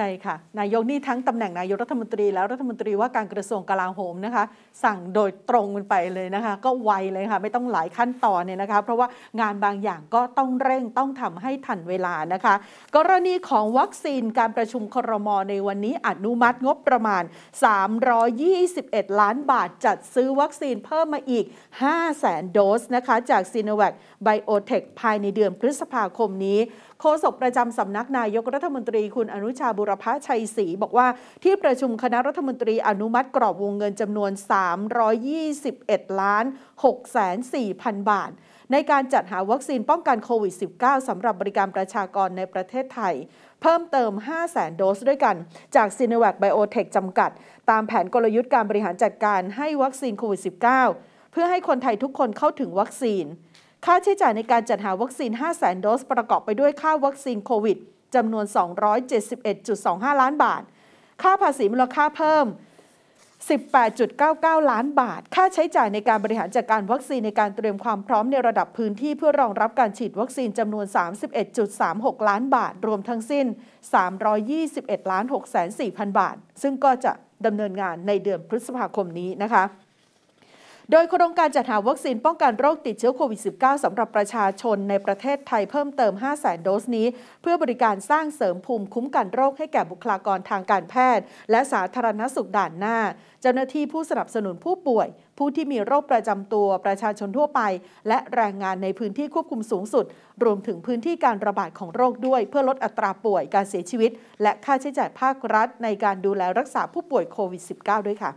ใช่ค่ะนายกนี่ทั้งตำแหน่งนายกรัฐมนตรีแล้วรัฐมนตรีว่าการกระทรวงกลาโหมนะคะสั่งโดยตรงมันไปเลยนะคะก็ไวเลยค่ะไม่ต้องหลายขั้นตอนเนี่ยนะคะ เพราะว่างานบางอย่างก็ต้องเร่งต้องทำให้ทันเวลานะคะ กรณีของวัคซีนการประชุมครมในวันนี้อนุมัติงบประมาณ 321 ล้านบาทจัดซื้อวัคซีนเพิ่มมาอีก5 0 0 0 0 0 โดสนะคะจากซีโนแวคไบโอเทคภายในเดือนพฤษภาคมนี้โฆษกประจำสำนักนายกรัฐมนตรี คุณอนุชาบุรรพชัยศรีบอกว่าที่ประชุมคณะรัฐมนตรีอนุมัติกรอบวงเงินจำนวน 321 ล้าน6แสน4พันบาทในการจัดหาวัคซีนป้องกันโควิด -19 สำหรับบริการประชากรในประเทศไทยเพิ่มเติม 5 0 0แสนโดสด้วยกันจาก s i n นแวคไบโอเทคจำกัดตามแผนกลยุทธ์การบริหารจัดการให้วัคซีนโควิด -19 เพื่อให้คนไทยทุกคนเข้าถึงวัคซีน ค่าใช้จ่ายในการจัดหาวัคซีน5 0 0 0 0 0โดสประกอบไปด้วยค่าวัคซีนโควิดจำนวน 271.25 ล้านบาท ค่าภาษีมูลค่าเพิ่ม 18.99 ล้านบาท ค่าใช้จ่ายในการบริหารจัดการวัคซีนในการเตรียมความพร้อมในระดับพื้นที่เพื่อรองรับการฉีดวัคซีนจำนวน 31.36 ล้านบาท รวมทั้งสิ้น 321ล้าน6 4 0 0 0 บาท ซึ่งก็จะดำเนินงานในเดือนพฤษภาคมนี้นะคะโดยโครงการจัดหาวัคซีนป้องกันโรคติดเชื้อโควิด -19 สำหรับประชาชนในประเทศไทยเพิ่มเติม 5 0 0 0 0 0 โดสนี้เพื่อบริการสร้างเสริมภูมิคุ้มกันโรคให้แก่บุคลากรทางการแพทย์ และสาธารณสุขด่านหน้า เจ้าหน้าที่ผู้สนับสนุนผู้ป่วย ผู้ที่มีโรคประจำตัวประชาชนทั่วไป และแรงงานในพื้นที่ควบคุมสูงสุด รวมถึงพื้นที่การระบาดของโรคด้วย เพื่อลดอัตราป่วยการเสียชีวิต และค่าใช้จ่ายภาครัฐ ในการดูแลรักษาผู้ป่วยโควิด -19 ด้วยค่ะ